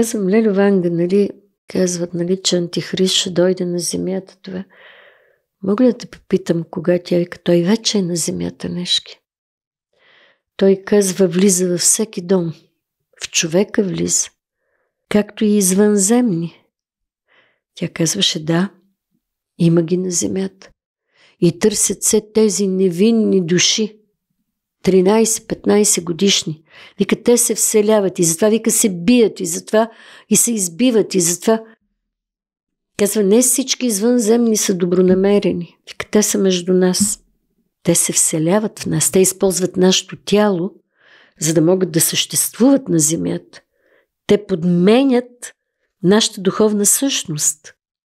Казвам, Лелю Ванга, нали, казват, нали, че антихрист ще дойде на земята това. Мога ли да те попитам, кога тя като той вече е на земята, Нешки. Той казва, влиза във всеки дом. В човека влиза. Както и извънземни. Тя казваше, да, има ги на земята. И търсят се тези невинни души, 13-15 годишни. Вика, те се вселяват и затова, вика, се бият и затова и се избиват и затова. Казва, не всички извънземни са добронамерени. Вика, те са между нас. Те се вселяват в нас. Те използват нашето тяло, за да могат да съществуват на земята. Те подменят нашата духовна същност.